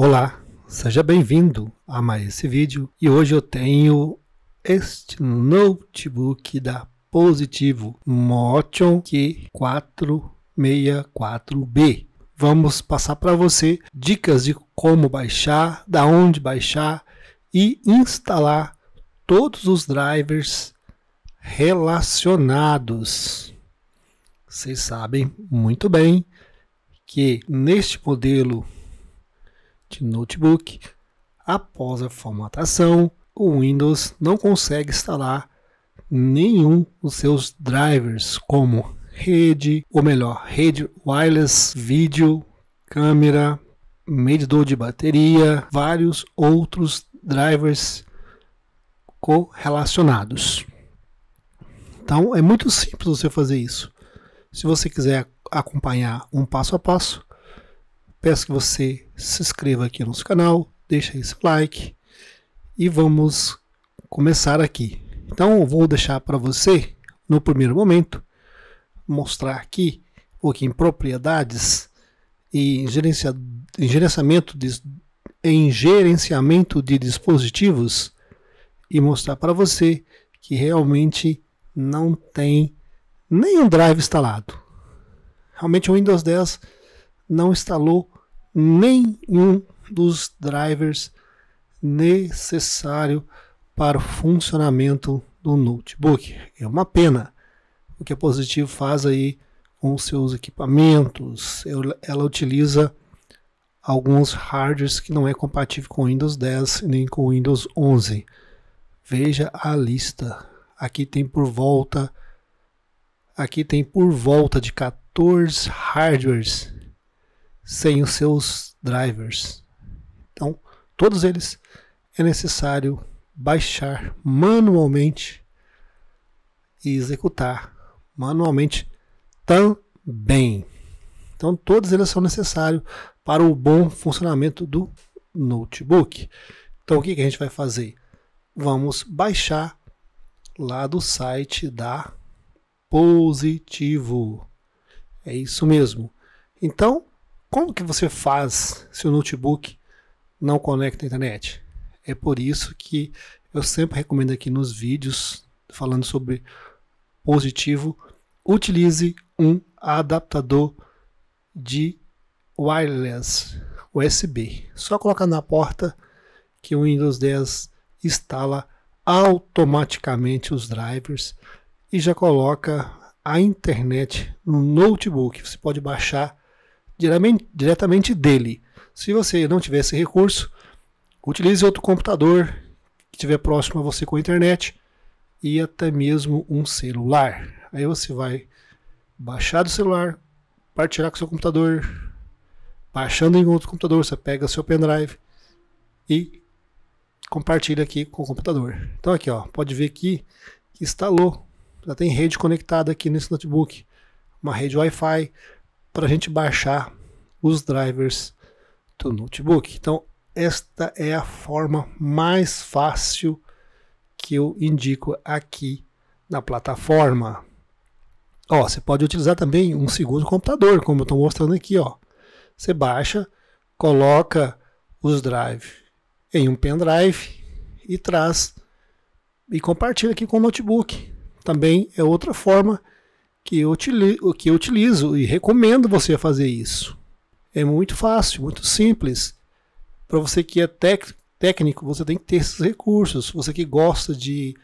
Olá, seja bem-vindo a mais esse vídeo e hoje eu tenho este notebook da Positivo Motion Q464B. Vamos passar para você dicas de como baixar, da onde baixar e instalar todos os drivers relacionados. Vocês sabem muito bem que neste modelo de notebook, após a formatação, o Windows não consegue instalar nenhum dos seus drivers, como rede, ou melhor, rede wireless, vídeo, câmera, medidor de bateria, vários outros drivers correlacionados. Então é muito simples você fazer isso. Se você quiser acompanhar um passo a passo, peço que você se inscreva aqui no nosso canal, deixa esse like e vamos começar aqui. Então vou deixar para você, no primeiro momento, mostrar aqui um pouquinho propriedades e gerenciamento de, em gerenciamento de dispositivos e mostrar para você que realmente não tem nenhum drive instalado. Realmente o Windows 10 não instalou nenhum dos drivers necessário para o funcionamento do notebook. É uma pena o que a Positivo faz aí com seus equipamentos. Ela utiliza alguns hardwares que não é compatível com Windows 10 nem com Windows 11. Veja a lista. Aqui tem por volta aqui tem por volta de 14 hardwares sem os seus drivers. Então, todos eles é necessário baixar manualmente e executar manualmente também. Então, todos eles são necessários para o bom funcionamento do notebook. Então, o que, a gente vai fazer? Vamos baixar lá do site da Positivo. É isso mesmo. Então, como que você faz se o notebook não conecta à internet? É por isso que eu sempre recomendo aqui nos vídeos falando sobre positivo, utilize um adaptador de wireless USB. Só coloca na porta que o Windows 10 instala automaticamente os drivers e já coloca a internet no notebook. Você pode baixar diretamente dele. Se você não tiver esse recurso, utilize outro computador que estiver próximo a você com a internet e até mesmo um celular. Aí você vai baixar do celular, partilhar com seu computador, baixando em outro computador, você pega seu pendrive e compartilha aqui com o computador. Então aqui, ó, pode ver aqui que instalou, já tem rede conectada aqui nesse notebook, uma rede Wi-Fi, para a gente baixar os drivers do notebook. Então, esta é a forma mais fácil que eu indico aqui na plataforma. Ó, você pode utilizar também um segundo computador, como eu estou mostrando aqui. Ó. Você baixa, coloca os drives em um pendrive e traz e compartilha aqui com o notebook. Também é outra forma que eu, utilizo, que eu utilizo e recomendo você fazer isso. É muito fácil, muito simples. Para você que é tec, técnico, você tem que ter esses recursos. Você que gosta de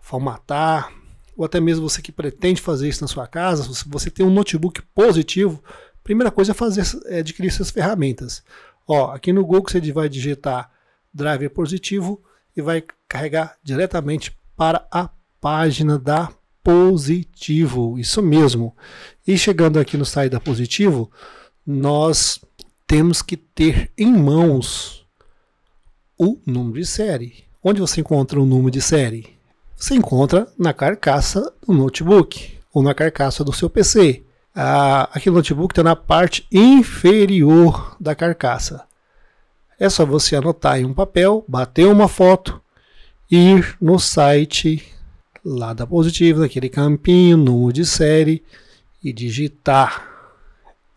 formatar, ou até mesmo você que pretende fazer isso na sua casa, se você tem um notebook positivo, primeira coisa é, fazer, é adquirir essas ferramentas. Ó, aqui no Google você vai digitar driver positivo e vai carregar diretamente para a página da positivo, isso mesmo. E chegando aqui no saída positivo, nós temos que ter em mãos o número de série. Onde você encontra o número de série? Você encontra na carcaça do notebook ou na carcaça do seu PC. Ah, aqui no notebook está na parte inferior da carcaça. É só você anotar em um papel, bater uma foto, ir no site lado positivo positiva, naquele campinho, número de série e digitar.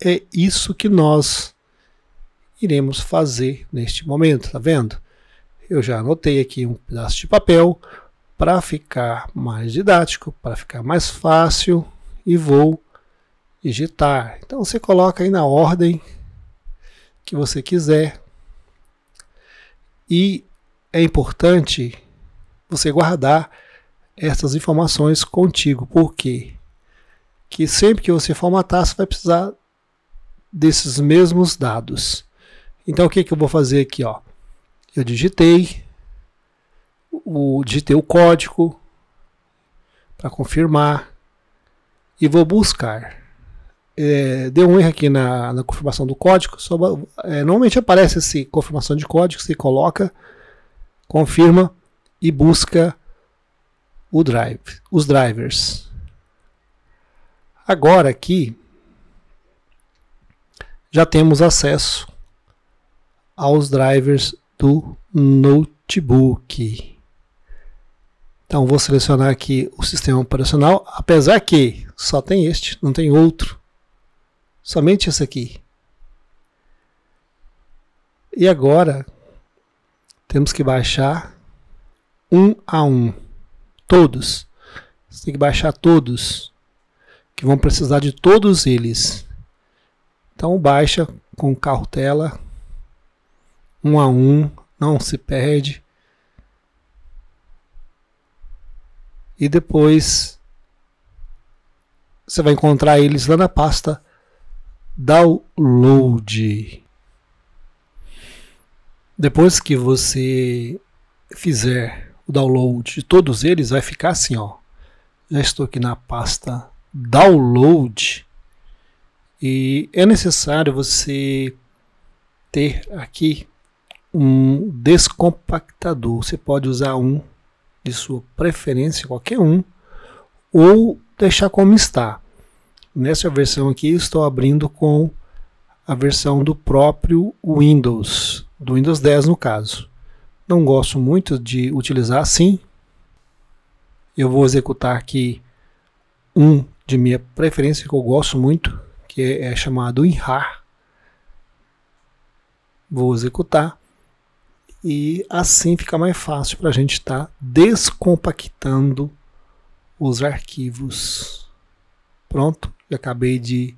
É isso que nós iremos fazer neste momento, tá vendo? Eu já anotei aqui um pedaço de papel para ficar mais didático, para ficar mais fácil e vou digitar. Então você coloca aí na ordem que você quiser. E é importante você guardar essas informações contigo. Por quê? Que sempre que você formatar, você vai precisar desses mesmos dados. Então o que, que eu vou fazer aqui? Ó? Eu digitei o, digitei o código para confirmar e vou buscar. É, deu um erro aqui na, na confirmação do código. Só, é, normalmente aparece esse assim, confirmação de código, você coloca, confirma e busca o drive, os drivers. Agora aqui já temos acesso aos drivers do notebook. Então vou selecionar aqui o sistema operacional, apesar que só tem este, não tem outro. Somente esse aqui. E agora temos que baixar um a um. Todos. Você tem que baixar todos. Que vão precisar de todos eles. Então baixa com cautela. Um a um. Não se perde. E depois você vai encontrar eles lá na pasta download. Depois que você fizer o download de todos eles vai ficar assim, ó. Já estou aqui na pasta download e é necessário você ter aqui um descompactador. Você pode usar um de sua preferência, qualquer um, ou deixar como está. Nessa versão aqui estou abrindo com a versão do próprio Windows, do Windows 10 no caso não gosto muito de utilizar assim. Eu vou executar aqui um de minha preferência que eu gosto muito, que é, é chamado inrar. Vou executar e assim fica mais fácil para a gente estar tá descompactando os arquivos. Pronto, já acabei de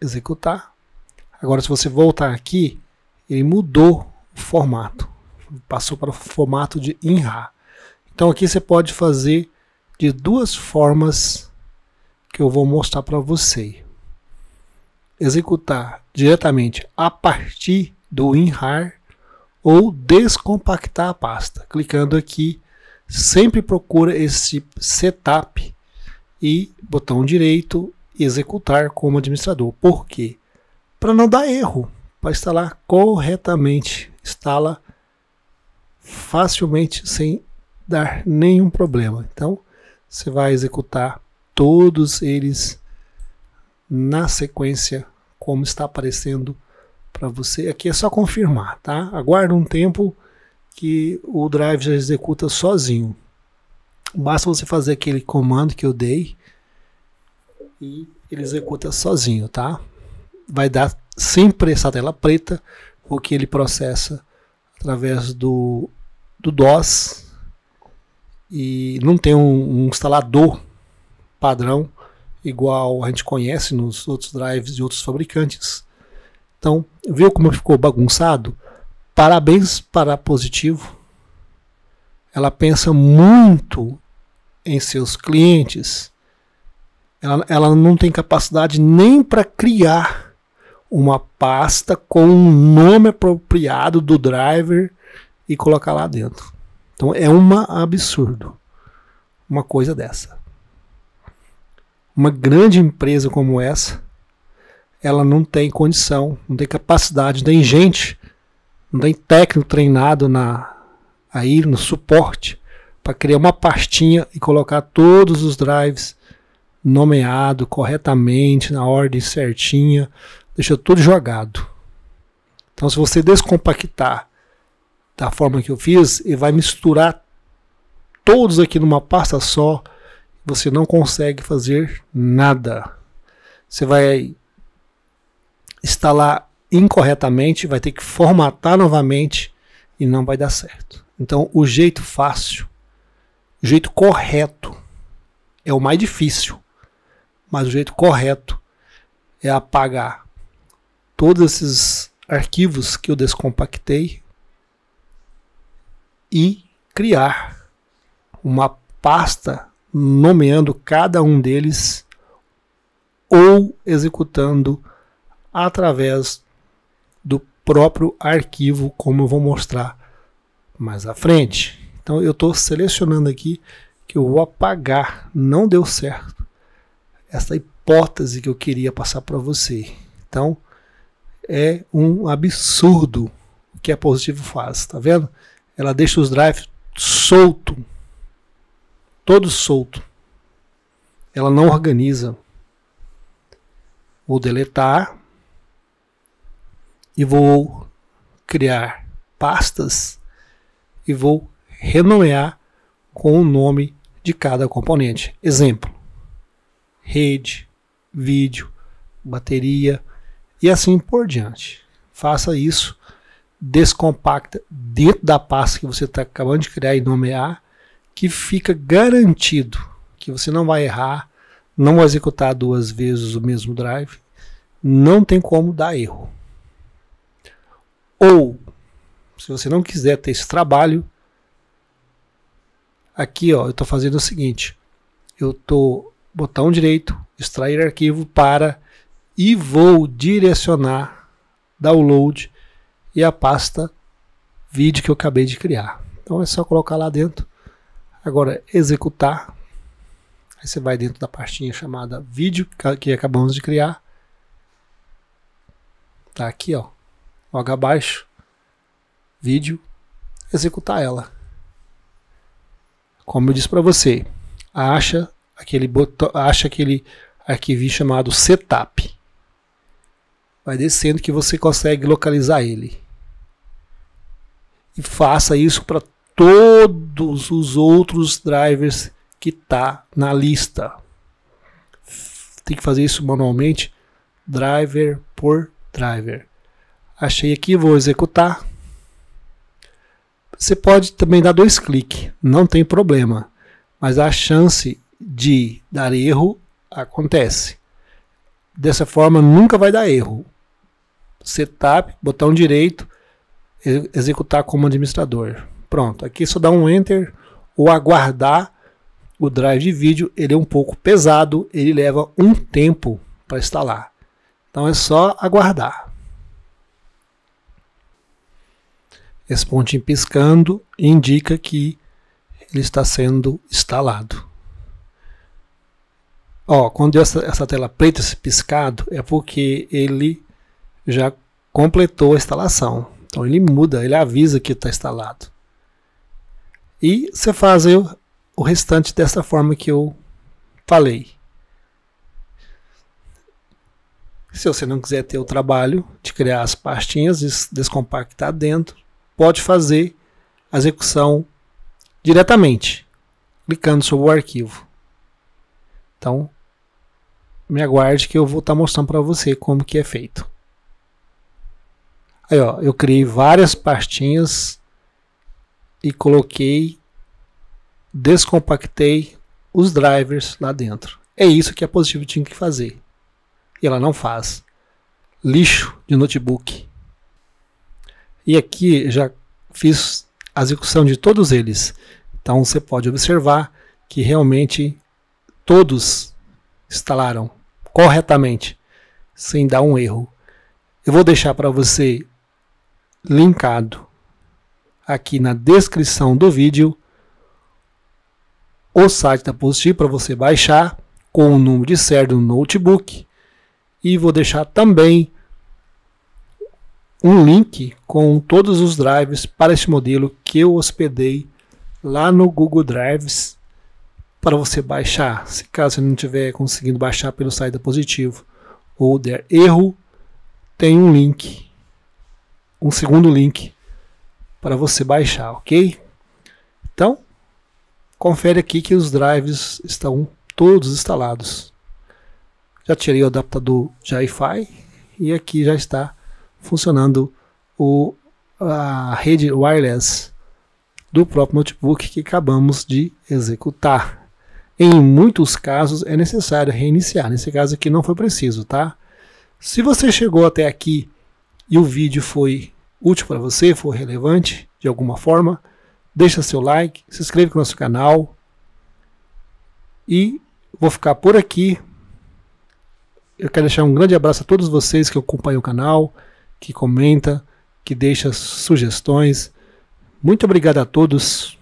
executar. Agora, se você voltar aqui, ele mudou o formato passou para o formato de INRA. Então aqui você pode fazer de duas formas que eu vou mostrar para você. Executar diretamente a partir do WinRAR ou descompactar a pasta. Clicando aqui, sempre procura esse setup e botão direito executar como administrador. Por quê? Para não dar erro, para instalar corretamente. Instala facilmente sem dar nenhum problema. Então, você vai executar todos eles na sequência como está aparecendo para você. Aqui é só confirmar, tá? Aguarda um tempo que o drive já executa sozinho. Basta você fazer aquele comando que eu dei e ele executa sozinho, tá? Vai dar sempre essa tela preta, porque ele processa através do do DOS e não tem um, um instalador padrão igual a gente conhece nos outros drives de outros fabricantes. Então, viu como ficou bagunçado? Parabéns para Positivo. Ela pensa muito em seus clientes. Ela, ela não tem capacidade nem para criar uma pasta com um nome apropriado do driver e colocar lá dentro. Então é um absurdo uma coisa dessa. Uma grande empresa como essa, ela não tem condição, não tem capacidade, não tem gente, não tem técnico treinado na aí no suporte para criar uma pastinha e colocar todos os drives nomeado corretamente, na ordem certinha, deixa tudo jogado. Então se você descompactar da forma que eu fiz e vai misturar todos aqui numa pasta só. Você não consegue fazer nada. Você vai instalar incorretamente, vai ter que formatar novamente e não vai dar certo. Então, o jeito fácil, o jeito correto é o mais difícil, mas o jeito correto é apagar todos esses arquivos que eu descompactei e criar uma pasta nomeando cada um deles ou executando através do próprio arquivo, como eu vou mostrar mais à frente. Então eu estou selecionando aqui que eu vou apagar, não deu certo, essa hipótese que eu queria passar para você. Então é um absurdo o que a positivo faz, tá vendo? ela deixa os drives solto, todo solto. Ela não organiza. Vou deletar e vou criar pastas e vou renomear com o nome de cada componente. Exemplo: rede, vídeo, bateria e assim por diante. Faça isso descompacta dentro da pasta que você está acabando de criar e nomear, que fica garantido que você não vai errar, não vai executar duas vezes o mesmo drive, não tem como dar erro. Ou, se você não quiser ter esse trabalho, aqui ó, eu estou fazendo o seguinte, eu estou botão direito, extrair arquivo para e vou direcionar download e a pasta vídeo que eu acabei de criar. Então é só colocar lá dentro. Agora executar. Aí você vai dentro da pastinha chamada vídeo que acabamos de criar. Tá aqui, ó. Logo abaixo. Vídeo. Executar ela. Como eu disse para você, acha aquele botão, acha aquele arquivo chamado setup. Vai descendo que você consegue localizar ele e faça isso para todos os outros drivers que tá na lista. Tem que fazer isso manualmente, driver por driver. Achei aqui, vou executar. Você pode também dar dois cliques, não tem problema, mas a chance de dar erro acontece. Dessa forma nunca vai dar erro. Setup, botão direito, executar como administrador. Pronto, aqui só dá um enter ou aguardar o drive de vídeo, ele é um pouco pesado, ele leva um tempo para instalar. Então é só aguardar. Esse pontinho piscando indica que ele está sendo instalado. Ó, quando essa, essa tela preta esse piscado é porque ele já completou a instalação. Então ele muda, ele avisa que está instalado. E você faz o, o restante dessa forma que eu falei. Se você não quiser ter o trabalho de criar as pastinhas, descompactar dentro, pode fazer a execução diretamente, clicando sobre o arquivo. Então, me aguarde que eu vou estar tá mostrando para você como que é feito. Aí, ó, eu criei várias pastinhas e coloquei, descompactei os drivers lá dentro. É isso que a Positivo tinha que fazer. E ela não faz. Lixo de notebook. E aqui já fiz a execução de todos eles. Então você pode observar que realmente todos instalaram corretamente, sem dar um erro. Eu vou deixar para você linkado aqui na descrição do vídeo o site da Positivo para você baixar com o número de série do notebook e vou deixar também um link com todos os drives para este modelo que eu hospedei lá no Google Drives para você baixar, se caso não estiver conseguindo baixar pelo site da Positivo ou der erro, tem um link um segundo link para você baixar, ok? Então, confere aqui que os drives estão todos instalados. Já tirei o adaptador Wi-Fi e aqui já está funcionando o, a rede wireless do próprio notebook que acabamos de executar. Em muitos casos é necessário reiniciar, nesse caso aqui não foi preciso, tá? Se você chegou até aqui e o vídeo foi útil para você, foi relevante de alguma forma, deixa seu like, se inscreve no nosso canal e vou ficar por aqui. Eu quero deixar um grande abraço a todos vocês que acompanham o canal, que comenta, que deixa sugestões. Muito obrigado a todos.